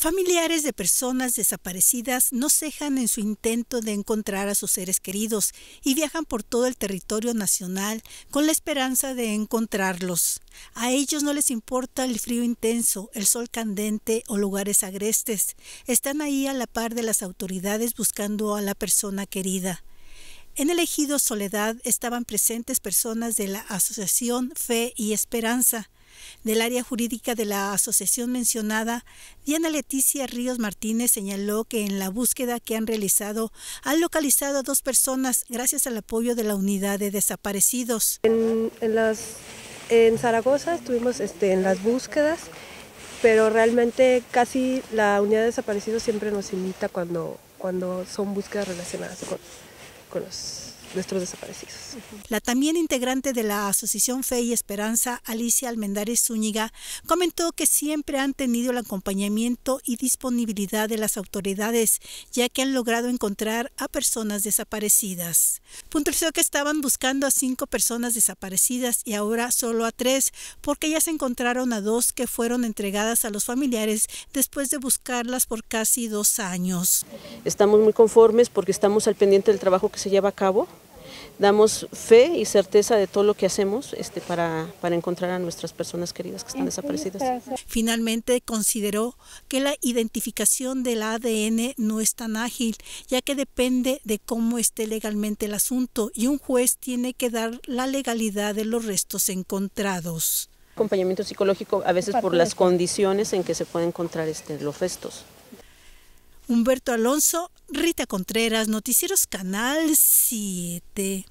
Familiares de personas desaparecidas no cejan en su intento de encontrar a sus seres queridos y viajan por todo el territorio nacional con la esperanza de encontrarlos. A ellos no les importa el frío intenso, el sol candente o lugares agrestes. Están ahí a la par de las autoridades buscando a la persona querida. En el ejido Soledad estaban presentes personas de la Asociación Fe y Esperanza, del área jurídica de la asociación mencionada, Diana Leticia Ríos Martínez señaló que en la búsqueda que han realizado han localizado a dos personas gracias al apoyo de la unidad de desaparecidos. En, las, en Zaragoza estuvimos este, en las búsquedas, pero realmente casi la unidad de desaparecidos siempre nos invita cuando, cuando son búsquedas relacionadas con, con los nuestros desaparecidos. La también integrante de la Asociación Fe y Esperanza, Alicia Almendares Zúñiga, comentó que siempre han tenido el acompañamiento y disponibilidad de las autoridades, ya que han logrado encontrar a personas desaparecidas. Puntualizó que estaban buscando a cinco personas desaparecidas y ahora solo a tres, porque ya se encontraron a dos que fueron entregadas a los familiares después de buscarlas por casi dos años. Estamos muy conformes porque estamos al pendiente del trabajo que se lleva a cabo. Damos fe y certeza de todo lo que hacemos este, para, para encontrar a nuestras personas queridas que están desaparecidas. Finalmente consideró que la identificación del ADN no es tan ágil, ya que depende de cómo esté legalmente el asunto y un juez tiene que dar la legalidad de los restos encontrados acompañamiento psicológico a veces por las condiciones en que se pueden encontrar este, los restos. Humberto Alonso, Rita Contreras, Noticieros Canal 7.